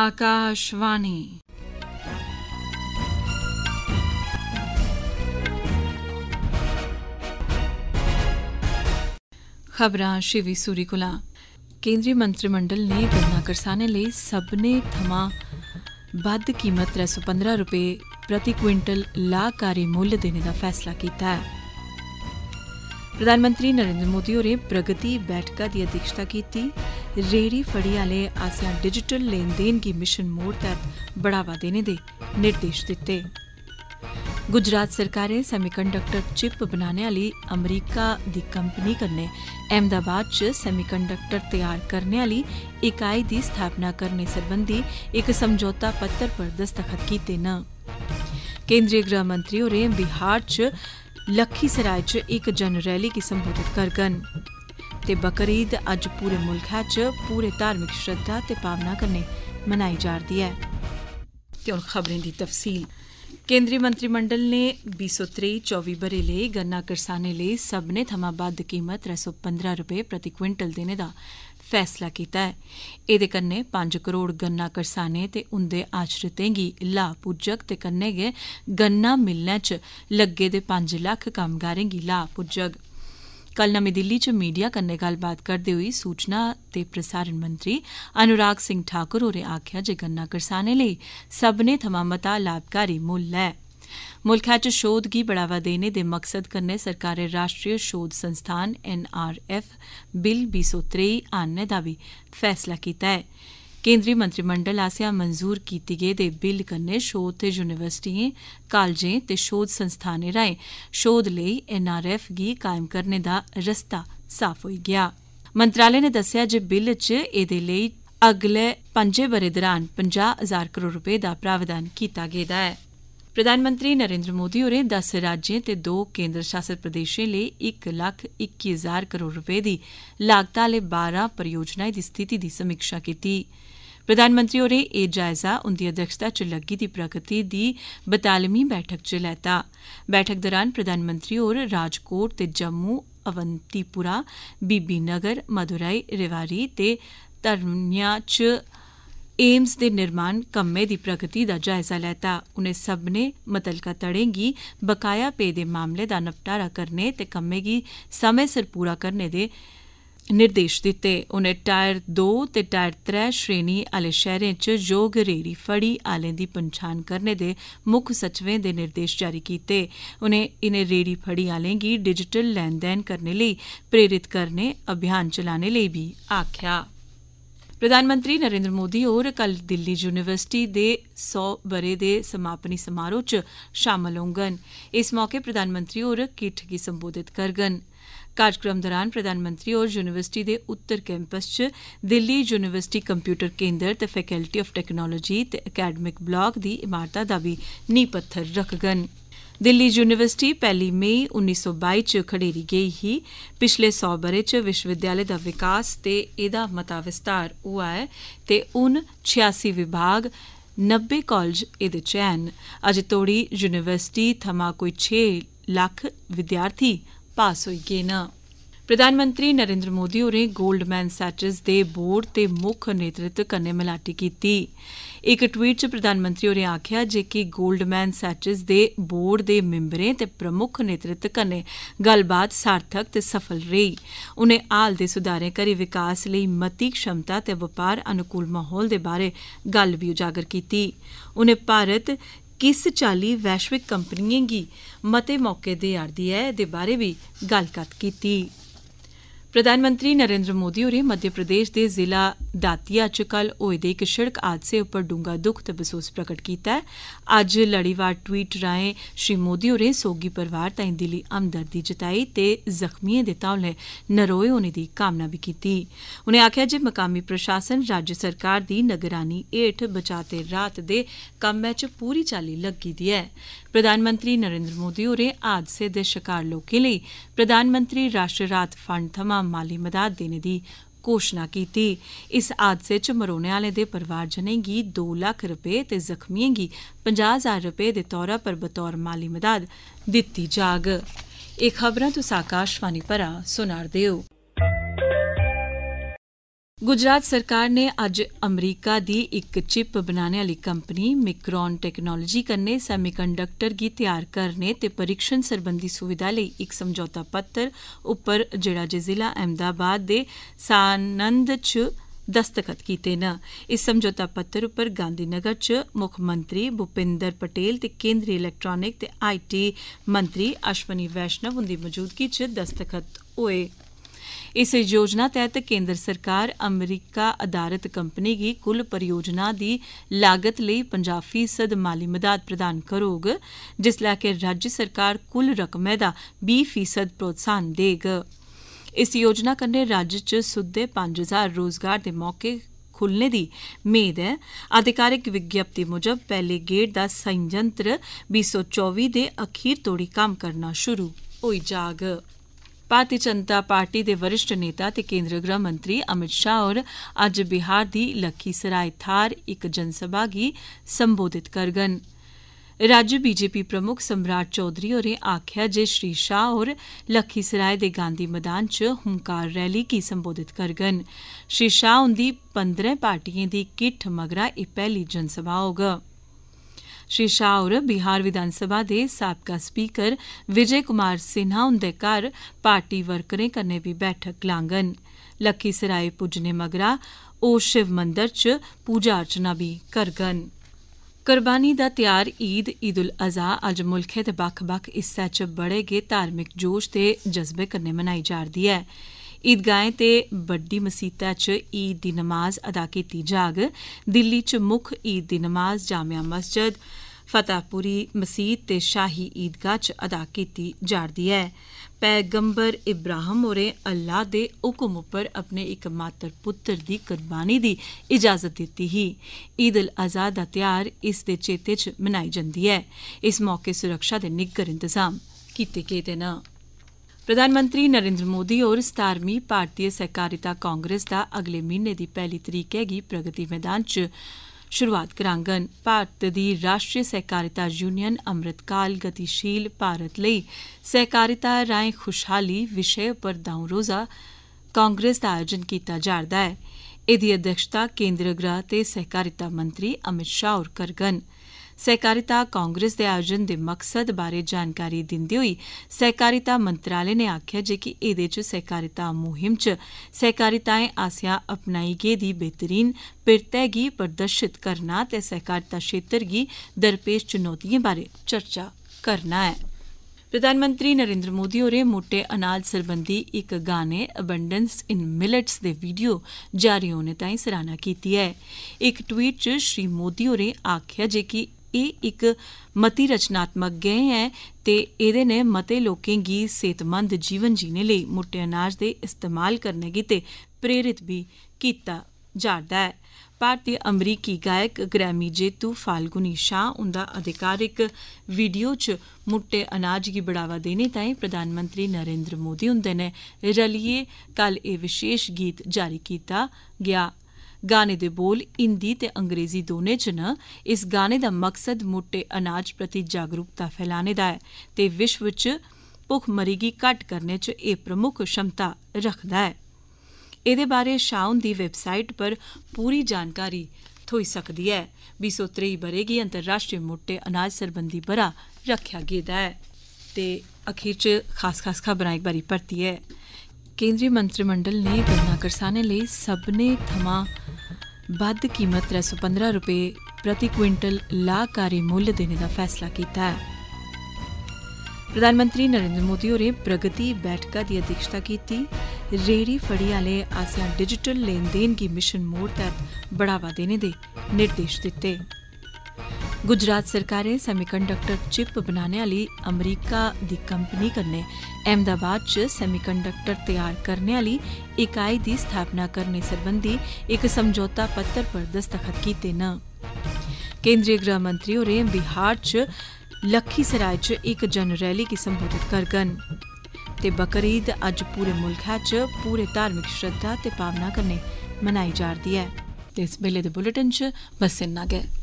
आकाशवाणी ਖਬਰਾਂ ਸ਼ਿਵੀ ਸੂਰੀ ਕੋਲਾ ਕੇਂਦਰੀ ਮੰਤਰੀ ਮੰਡਲ ਨੇ ਗੰਨਾ ਕਿਸਾਨੇ ਲਈ ਸਭਨੇ ਥਮਾ ਵੱਧ ਕੀਮਤ 315 ਰੁਪਏ ਪ੍ਰਤੀ ਕੁਇੰਟਲ ਲਾਕਾਰੀ ਮੁੱਲ ਦੇਣ ਦਾ ਫੈਸਲਾ ਕੀਤਾ ਹੈ ਪ੍ਰਧਾਨ ਮੰਤਰੀ ਨਰਿੰਦਰ ਮੋਦੀ ਹੋਰੇ ਪ੍ਰਗਤੀ ਬੈਠਕਾ ਦੀ ਅਧਿਕਸ਼ਤਾ ਕੀਤੀ ਰੇੜੀ ਫੜੀ ਵਾਲੇ ਆਸਿਆ ਡਿਜੀਟਲ ਲੈਣ-ਦੇਣ ਕੀ ਮਿਸ਼ਨ ਮੋੜ ਤੱਕ ਬੜਾਵਾ ਦੇਣੇ ਦੇ ਨਿਰਦੇਸ਼ ਦਿੱਤੇ ਗੁਜਰਾਤ ਸਰਕਾਰੇ ਸੈਮੀਕੰਡਕਟਰ ਚਿਪ ਬਣਾਉਣੇ ਵਾਲੀ ਅਮਰੀਕਾ ਦੀ ਕੰਪਨੀ ਕਰਨੇ ਅਹਮਦਾਬਾਦ 'ਚ ਸੈਮੀਕੰਡਕਟਰ ਤਿਆਰ ਕਰਨੇ ਵਾਲੀ ਇਕਾਈ ਦੀ ਸਥਾਪਨਾ ਕਰਨੇ ਸੰਬੰਧੀ ਇੱਕ ਸਮਝੌਤਾ ਪੱਤਰ ਪਰ ਦਸਤਖਤ ਕੀਤੇ ਨਾ ਕੇਂਦਰੀ ਗ੍ਰਹਿ ਮੰਤਰੀ ਹੋਰੇ ਬਿਹਾਰ 'ਚ ਲੱਖੀ ਸਰਾਇ 'ਚ ਇੱਕ ਰੈਲੀ ਕੀ ਸੰਬੋਧਿਤ ਕਰਗਨ ਤੇ ਬਕਰੀਦ ਅੱਜ ਪੂਰੇ ਮੁਲਕ ਵਿੱਚ ਪੂਰੇ ਧਾਰਮਿਕ ਸ਼ਰਧਾ ਤੇ ਪਾਵਨਾ ਕਰਨੇ ਮਨਾਈ ਜਾਂਦੀ ਹੈ ਤੇ ਹੁਣ ਖਬਰਾਂ ਦੀ ਤਫਸੀਲ ਕੇਂਦਰੀ ਮੰਤਰੀ ਮੰਡਲ ਨੇ 2023-24 ਬਰੇ ਲਈ ਗੰਨਾ ਕਿਸਾਨਾਂ ਲਈ ਸਭ ਨੇ ਥਮਾ ਬਾਦ ਕੀਮਤ 315 ਰੁਪਏ ਪ੍ਰਤੀ ਕੁਇੰਟਲ ਦੇਣ ਦਾ ਫੈਸਲਾ ਕੀਤਾ ਹੈ ਇਹਦੇ ਕੰਨੇ 5 ਕਰੋੜ ਗੰਨਾ ਕਿਸਾਨਾਂ ਤੇ ਉਹਦੇ ਆਸ਼ਰਿਤਾਂ ਦੀ ਲਾਭ ਪੁੱਜਕ ਤੇ ਕੰਨੇ ਗੇ ਗੰਨਾ ਮਿਲਣ ਚ ਲੱਗੇ ਦੇ 5 ਲੱਖ ਕਾਮਗਾਰਾਂ ਦੀ ਲਾਭ ਪੁੱਜਕ कल नमीं दिल्ली च मीडिया कन्नै गल्लबात करदे होई सूचना ते प्रसारण मंत्री अनुराग सिंह ठाकुर होरें आखेआ जे गन्ना करसानें लेई सब्मनें थमां मता लाभकारी मुल्ल ऐ मुल्खै च शोध गी बढ़ावा देने दे मकसद कन्नै सरकारै राष्ट्रीय शोध संस्थान एनआरएफ बिल बीह् सौ त्रेई आनने दा बी फैसला कीता ऐ केंद्रीय मंत्रिमंडल आसेआ मंजूर कीते गेदे बिल कन्नै शोध ते यूनिवर्सिटिएं कालजें ते शोध संस्थानें राएं शोध लेई एनआरएफ गी कायम करने दा रस्ता साफ होई गेआ मंत्रालय ने दस्सेआ जे बिल च एह्दे लेई अगले पंजें ब'रें दरान पंजाह् हजार करोड़ रपे दा प्रावधान कीता गेदा ऐ प्रधानमंत्री नरेन्द्र मोदी होरें दस राज्यें ते दो केन्द्र शासित प्रदेशें लेई इक लक्ख इक्की हजार करोड़ रपे दी लागत आले बारां परियोजनाएं दी स्थिति दी समीक्षा कीती प्रधानमंत्री होरें एह् जायजा उंदी अध्यक्षता च लग्गी दी प्रगति दी बतालमीं बैठक च लैता बैठक दौरान प्रधानमंत्री होर राजकोट ते जम्मू अवंतीपुरा बी बी नगर मदुराई रेवारी ते तारन्या च एम्स के निर्माण ਕੰਮੇ ਦੀ प्रगति ਦਾ जायजा लैता ਉਹਨੇ ਸਭ ਨੇ तड़ें ਤੜੇਂਗੀ बकाया ਪੇ ਦੇ ਮਾਮਲੇ ਦਾ ਨਿਪਟਾਰਾ ਕਰਨੇ ਤੇ ਕੰਮੇ ਦੀ ਸਮੇਂ ਸਿਰ ਪੂਰਾ ਕਰਨੇ निर्देश दिते उनें टायर दो ते टायर त्रै श्रेणी आले शहरें च योग रेड़ी फड़ी आले दी पंछान करने दे मुक्ख सचिवें दे निर्देश जारी कीते उनें इनें रेड़ी फड़ी आलें गी डिजिटल लैन देन करने लेई प्रेरित करने अभियान चलाने लेई भी आख्या ਪ੍ਰਧਾਨ ਮੰਤਰੀ ਨਰਿੰਦਰ ਮੋਦੀ ਹੋਰ ਕੱਲ ਦਿੱਲੀ ਯੂਨੀਵਰਸਿਟੀ ਦੇ 100 ਬਰੇ ਦੇ ਸਮਾਪਨੀ ਸਮਾਰੋਹ 'ਚ ਸ਼ਾਮਲ ਹੋਣਗੇ ਇਸ ਮੌਕੇ ਪ੍ਰਧਾਨ ਮੰਤਰੀ ਹੋਰ ਕਿੱਠ ਕੀ ਸੰਬੋਧਿਤ ਕਰਗਨ ਕਾਰਜਕ੍ਰਮ ਦੌਰਾਨ ਪ੍ਰਧਾਨ ਮੰਤਰੀ ਔਰ ਯੂਨੀਵਰਸਿਟੀ ਦੇ ਉੱਤਰ ਕੈਂਪਸ 'ਚ ਦਿੱਲੀ ਯੂਨੀਵਰਸਿਟੀ ਕੰਪਿਊਟਰ ਕੇਂਦਰ ਤੇ ਫੈਕਲਟੀ ਆਫ ਟੈਕਨੋਲੋਜੀ ਤੇ ਅਕੈਡਮਿਕ ਬਲਾਕ ਦੀ ਇਮਾਰਤਾਂ ਦਾ ਵੀ ਨੀਂਹ ਪੱਥਰ ਰੱਖਗਨ दिल्ली यूनिवर्सिटी पैहली मई 1922 च खडेरी गेई ही पिछले 100 ब'रे च विश्वविद्यालय दा विकास ते एह्दा मता विस्तार होआ ऐ ते हून 86 विभाग नब्बे कालज एह्दे च हैन अज्ज तोड़ी यूनिवर्सिटी थमां कोई छे लक्ख विद्यार्थी पास होई गे न प्रधानमंत्री नरेंद्र मोदी होरें गोल्डमैन सैचेस दे बोर्ड ते मुक्ख नेतृत्व कन्नै मलाटी कीती इक ट्वीट च प्रधानमंत्री होरें आखेआ जे कि गोल्डमैन सैचेस दे बोर्ड दे मिम्बरें ते प्रमुख नेतृत्व कन्नै गल्लबात सार्थक ते सफल रेई उनें हाल दे सुधारें करी विकास लेई मती क्षमता ते बपार अनुकूल माहौल दे बारै गल्ल बी उजागर कीती उनें भारत किस चाल्ली वैश्विक कंपनियें गी मते मौके देआ'रदी ऐ एह्दे बारै बी गल्लकत्थ कीती प्रधानमंत्री नरेन्द्र मोदी होरें मध्य प्रदेश दे जिला दातिया च कल होए दे इक शिड़क हादसे उप्पर डूंगा दुख ते बसोस प्रगट कीता ऐ अज्ज लड़ीवार ट्वीट राएं श्री मोदी होरें सोगी परिवार ताईं दिली हमदर्दी जताई ते जख्मियें दे तौले नरोए होने दी कामना बी कीती उनें आखेआ जे मकामी प्रशासन राज्य सरकार दी निगरानी हेठ बचाऽ ते राहत दे कम्मै च पूरी चाल्ली लग्गी दी ऐ प्रधानमंत्री नरेन्द्र मोदी होरें हादसे दे शकार लोकें लेई प्रधानमंत्री राष्ट्रीय राहत फंड थमां माली मदाद देने दी घोषणा कीती इस हादसे च मरोने आह्लें दे परिवारजनें गी दो लक्ख रपे ते जख्मियें गी पंजाह् हजार रपे दे तौरा पर बतौर माली मदाद दित्ती जाग एह् खबरां तुस आकाशवाणी परा सुना'रदे ओ ਗੁਜਰਾਤ ਸਰਕਾਰ ਨੇ ਅੱਜ ਅਮਰੀਕਾ ਦੀ ਇੱਕ ਚਿਪ ਬਣਾਉਣ ਵਾਲੀ ਕੰਪਨੀ ਮਿਕਰੋਨ ਟੈਕਨੋਲੋਜੀ ਕੰਨੇ ਸੈਮੀਕੰਡਕਟਰ ਦੀ ਤਿਆਰ ਕਰਨੇ ਤੇ ਪਰੀਖਣ ਸੰਬੰਧੀ ਸੁਵਿਧਾ ਲਈ ਇੱਕ ਸਮਝੌਤਾ ਪੱਤਰ ਉੱਪਰ ਜਿਹੜਾ ਜੇ ਜ਼ਿਲ੍ਹਾ ਅਹਮਦਾਬਾਦ ਦੇ ਸਾਨੰਦ ਚ ਦਸਤਖਤ ਕੀਤੇ ਨਾ ਇਸ ਸਮਝੌਤਾ ਪੱਤਰ ਉੱਪਰ ਗਾਂਧੀਨਗਰ 'ਚ ਮੁੱਖ ਮੰਤਰੀ ਭੁਪਿੰਦਰ ਪਟੇਲ ਤੇ ਕੇਂਦਰੀ ਇਲੈਕਟ੍ਰੋਨਿਕ ਤੇ ਆਈਟੀ ਮੰਤਰੀ ਅਸ਼ਵਨੀ ਵੈਸ਼ਨਵ ਹੁੰਦੀ ਮੌਜੂਦਗੀ 'ਚ ਦਸਤਖਤ ਹੋਏ ਇਸ ਯੋਜਨਾ ਤਹਿਤ ਕੇਂਦਰ ਸਰਕਾਰ ਅਮਰੀਕਾ ਅਧਾਰਿਤ ਕੰਪਨੀ ਦੀ ਕੁੱਲ ਪਰਿਯੋਜਨਾ ਦੀ ਲਾਗਤ ਲਈ 50% ਮਾਲੀ ਮਦਦ ਪ੍ਰਦਾਨ ਕਰੋਗ ਜਿਸ ਲਈ ਕਿ ਰਾਜ ਸਰਕਾਰ ਕੁੱਲ ਰਕਮ ਦਾ 20% ਪ੍ਰੋਤਸਾਹਨ ਦੇਗ ਇਸ ਯੋਜਨਾ ਕੰਨੇ ਰਾਜ ਚ ਸੁੱਧੇ 5000 ਰੋਜ਼ਗਾਰ ਦੇ ਮੌਕੇ ਖੁੱਲਨੇ ਦੀ ਮੇਦ ਹੈ ਅਧਿਕਾਰਿਕ ਵਿਗਿਆਪਤੀ ਮੁਜਬ ਪਹਿਲੇ ਗੇਟ ਦਾ ਸੰਯੰਤਰ 2024 ਦੇ ਅਖੀਰ ਤੋੜੀ ਕੰਮ ਕਰਨਾ ਸ਼ੁਰੂ ਹੋਈ ਜਾਗ भारती जनता पार्टी दे वरिष्ठ नेता ते केन्द्रीय गृह मंत्री अमित शाह होर अज्ज बिहार दी लखीसराय थाहर इक जनसभा गी संबोधित करङन राज्य बीजेपी प्रमुक्ख सम्राट चौधरी होरें आखेआ जे श्री शाह होर लखीसराय दे गांधी मैदान च हुंकार रैली गी संबोधित करङन श्री शाह हुंदी पंदरें पार्टिएं दी किट्ठ मगरा एह् पैहली जनसभा होग श्री शाह होर बिहार विधानसभा दे साबका स्पीकर विजय कुमार सिन्हा हुंदे घर पार्टी वर्करें कन्नै बी बैठक लाङन लखीसराय पुज्जने मगरा ओ शिव मंदर च पूजा अर्चना बी करङन कुर्बानी दा त्यौहार ईद ईद उल अजहा अज्ज मुल्खै दे बक्ख बक्ख हिस्से च बड़े गै धार्मिक जोश ते जज्बे कन्नै मनाई जा'रदी ऐ ਈਦਗਾਹਾਂ ਤੇ ਵੱਡੀ ਮਸੀਤਾਂ 'ਚ ਈਦ ਦੀ ਨਮਾਜ਼ ਅਦਾ ਕੀਤੀ ਜਾਗ ਦਿੱਲੀ 'ਚ ਮੁੱਖ ਈਦ ਦੀ ਨਮਾਜ਼ ਜਾਮੀਆ ਮਸਜਿਦ ਫਤਹਪੁਰੀ ਮਸੀਤ ਤੇ ਸ਼ਾਹੀ ਈਦਗਾਹ 'ਚ ਅਦਾ ਕੀਤੀ ਜਾਂਦੀ ਹੈ ਪੈਗੰਬਰ ਇਬਰਾਹਿਮ ਹੋਰੇ ਅੱਲਾ ਦੇ ਹੁਕਮ ਉੱਪਰ ਆਪਣੇ ਇੱਕ ਮਾਤਰ ਪੁੱਤਰ ਦੀ ਕੁਰਬਾਨੀ ਦੀ ਇਜਾਜ਼ਤ ਦਿੱਤੀ ਹੀ ਈਦ ਅਲ ਅਜ਼ਾ ਦਾ ਤਿਆਰ ਇਸ ਦੇ ਚੇਤੇ 'ਚ ਮਨਾਈ ਜਾਂਦੀ ਹੈ ਇਸ ਮੌਕੇ ਸੁਰੱਖਿਆ ਦੇ ਨਿਗਰ ਇੰਤਜ਼ਾਮ ਕੀਤੇ ਗਏ ਨੇ ਪ੍ਰਧਾਨ ਮੰਤਰੀ ਨਰਿੰਦਰ ਮੋਦੀ ਔਰ ਸਤਾਰਮੀ ਭਾਰਤੀ ਸਹਿਕਾਰਿਤਾ ਕਾਂਗਰਸ ਦਾ ਅਗਲੇ ਮਹੀਨੇ ਦੀ ਪਹਿਲੀ ਤਰੀਕ ਹੈਗੀ ਪ੍ਰਗਤੀ ਮੈਦਾਨ 'ਚ ਸ਼ੁਰੂਆਤ ਕਰਾਂਗਨ ਭਾਰਤ ਦੀ ਰਾਸ਼ਟਰੀ ਸਹਿਕਾਰਿਤਾ ਯੂਨੀਅਨ ਅਮਰਤਕਾਲ ਗਤੀਸ਼ੀਲ ਭਾਰਤ ਲਈ ਸਹਿਕਾਰਿਤਾ ਰਾਏ ਖੁਸ਼ਹਾਲੀ ਵਿਸ਼ੇ ਉੱਪਰ ਦਾਉ ਰੋਜ਼ਾ ਕਾਂਗਰਸ ਦਾ ਆਯੋਜਨ ਕੀਤਾ ਜਾ ਰਿਹਾ ਹੈ ਇਹਦੀ ਅਧਿਕਸ਼ਤਾ ਕੇਂਦਰੀ ਗ੍ਰਹਿ ਤੇ ਸਹਿਕਾਰਿਤਾ ਮੰਤਰੀ ਅਮਿਤ ਸ਼ਾਹ ਕਰਗਨ ਸਹਿਕਾਰਿਤਾ ਕਾਂਗਰਸ ਦੇ ਆਯੋਜਨ ਦੇ ਮਕਸਦ ਬਾਰੇ ਜਾਣਕਾਰੀ ਦਿੰਦੇ ਹੋਏ ਸਹਿਕਾਰਿਤਾ ਮੰਤਰਾਲੇ ਨੇ ਆਖਿਆ ਜੇ ਕਿ ਇਹਦੇ ਚ ਸਹਿਕਾਰਿਤਾ ਮੁਹਿੰਮ ਚ ਸਹਿਕਾਰਿਤਾएं ਆਸਿਆ ਅਪਣਾਈ ਗਈ ਦੀ ਬਿਹਤਰੀਨ ਪ੍ਰਤੈਗੀ ਪ੍ਰਦਰਸ਼ਿਤ ਕਰਨਾ ਤੇ ਸਹਿਕਾਰਤਾ ਖੇਤਰ ਦੀ ਦਰਪੇਸ਼ ਚੁਣੌਤੀਆਂ ਬਾਰੇ ਚਰਚਾ ਕਰਨਾ ਹੈ ਪ੍ਰਧਾਨ ਮੰਤਰੀ ਨਰਿੰਦਰ ਮੋਦੀ ਹੋਰੇ ਮੋਟੇ ਅਨਾਜ ਸਰਬੰਧੀ ਇੱਕ ਗਾਣੇ ਅਬੰਡੈਂਸ ਇਨ ਮਿਲਟਸ ਦੇ ਵੀਡੀਓ ਜਾਰੀ ਹੋਣੇ ਤਾਈਂ ਸਰਾਣਾ ਕੀਤੀ ਹੈ ਇੱਕ ਟਵੀਟ 'ਚ ਸ਼੍ਰੀ ਮੋਦੀ ਹੋਰੇ ਆਖਿਆ ਜੇ ਕਿ ਇਹ ਇੱਕ ਮਤੀ ਰਚਨਾਤਮਕ ਗਏ ਹੈ ਤੇ ਇਹਦੇ ਨੇ ਮਤੇ ਲੋਕਾਂ ਦੀ ਸਿਹਤਮੰਦ ਜੀਵਨ ਜੀਣੇ ਲਈ ਮੁੱਟੇ ਅਨਾਜ ਦੇ ਇਸਤੇਮਾਲ ਕਰਨੇ ਕੀਤੇ ਪ੍ਰੇਰਿਤ ਵੀ ਕੀਤਾ ਜਾਂਦਾ ਹੈ ਭਾਰਤੀ ਅਮਰੀਕੀ ਗਾਇਕ ਗ੍ਰੈਮੀ ਜੇਤੂ ਫਾਲਗੁਨੀ ਸ਼ਾ ਉਹਦਾ ਅਧਿਕਾਰਿਕ ਵੀਡੀਓ 'ਚ ਮੁੱਟੇ ਅਨਾਜ ਦੀ ਬੜਾਵਾ ਦੇਣੇ ਤਾਂ ਪ੍ਰਧਾਨ ਮੰਤਰੀ ਨਰਿੰਦਰ ਮੋਦੀ ਹੁੰਦੇ ਨੇ ਰਲੀਏ ਕੱਲ ਇਹ ਵਿਸ਼ੇਸ਼ ਗੀਤ ਜਾਰੀ ਕੀਤਾ ਗਿਆ ਗਾਣੇ ਦੇ ਬੋਲ ਹਿੰਦੀ ਤੇ ਅੰਗਰੇਜ਼ੀ ਦੋਨੇ ਚ ਨਾ ਇਸ ਗਾਣੇ ਦਾ ਮਕਸਦ ਮੋਟੇ ਅਨਾਜ ਪ੍ਰਤੀ ਜਾਗਰੂਕਤਾ ਫੈਲਾਣੇ ਦਾ ਹੈ ਤੇ ਵਿਸ਼ਵ ਵਿੱਚ ਭੁੱਖ ਮਰੀਗੀ ਘਟ ਕਰਨੇ ਚ ਇਹ ਪ੍ਰਮੁੱਖ ਸ਼ਮਤਾ ਰੱਖਦਾ ਹੈ ਇਹਦੇ ਬਾਰੇ ਸ਼ਾਉਨ ਦੀ ਵੈਬਸਾਈਟ ਪਰ ਪੂਰੀ ਜਾਣਕਾਰੀ ਥੋਈ ਸਕਦੀ ਹੈ 2023 ਬਰੇਗੀ ਅੰਤਰਰਾਸ਼ਟਰੀ ਮੋਟੇ ਅਨਾਜ ਸਰਬੰਧੀ ਬਰਾ ਰੱਖਿਆ ਗਿਆ ਹੈ ਤੇ ਅਖੀਰ ਚ ਖਾਸ ਖਾਸ ਖਬਰਾਂ ਇੱਕ ਬਾਰੀ ਪੜਤੀ ਹੈ ਕੇਂਦਰੀ ਮੰਤਰੀ ਮੰਡਲ ਨੇ ਗੰਨਾ ਕਿਸਾਨਾਂ ਲਈ ਸਭ ਨੇ ਥਮਾ ਵੱਧ ਕੀਮਤ 315 ਰੁਪਏ ਪ੍ਰਤੀ ਕੁਇੰਟਲ ਲਾਕਾਰੀ ਮੁੱਲ ਦੇਣ ਦਾ ਫੈਸਲਾ ਕੀਤਾ ਹੈ ਪ੍ਰਧਾਨ ਮੰਤਰੀ ਨਰਿੰਦਰ ਮੋਦੀ ਹੋਰੇ ਪ੍ਰਗਤੀ ਬੈਠਕਾ ਦੀ ਅਧਿਕਸ਼ਤਾ ਕੀਤੀ ਰੇੜੀ ਫੜੀ ਵਾਲੇ ਆਸਿਆ ਡਿਜੀਟਲ ਲੈਣ ਦੇਣ ਕੀ ਮਿਸ਼ਨ ਮੋੜ ਤੱਕ ਬੜਾਵਾ ਦੇਣ ਦੇ ਨਿਰਦੇਸ਼ ਦਿੱਤੇ ਗੁਜਰਾਤ ਸਰਕਾਰੇ ਸੈਮੀਕੰਡਕਟਰ ਚਿਪ ਬਣਾਉਣ ਵਾਲੀ ਅਮਰੀਕਾ ਦੀ ਕੰਪਨੀ ਕਰਨੇ ਅਹਿਮਦਾਬਾਦ ਚ ਸੈਮੀਕੰਡਕਟਰ ਤਿਆਰ ਕਰਨ ਵਾਲੀ ਇਕਾਈ ਦੀ ਸਥਾਪਨਾ ਕਰਨੇ ਸੰਬੰਧੀ ਇੱਕ ਸਮਝੌਤਾ ਪੱਤਰ ਪਰ ਦਸਤਖਤ ਕੀਤੇ ਨਾ ਕੇਂਦਰੀ ਗ੍ਰਹਿ ਮੰਤਰੀ ਹੋਰੇ ਬਿਹਾਰ ਚ ਲੱਖੀ ਸਰਾਇ ਚ ਇੱਕ ਜਨ ਰੈਲੀ ਕੀ ਸੰਬੋਧਿਤ ਗਨ ਤੇ ਬਕਰੀਦ ਅੱਜ ਪੂਰੇ ਮੁਲਕ ਚ ਪੂਰੇ ਧਾਰਮਿਕ ਸ਼ਰਧਾ ਤੇ ਪਾਵਨਾ ਕਰਨੇ ਮਨਾਈ ਜਾ ਰਹੀ ਹੈ ਇਸ ਵੇਲੇ ਦੇ ਬੁਲੇਟਿਨ ਚ ਬਸ ਇੰਨਾ ਗਏ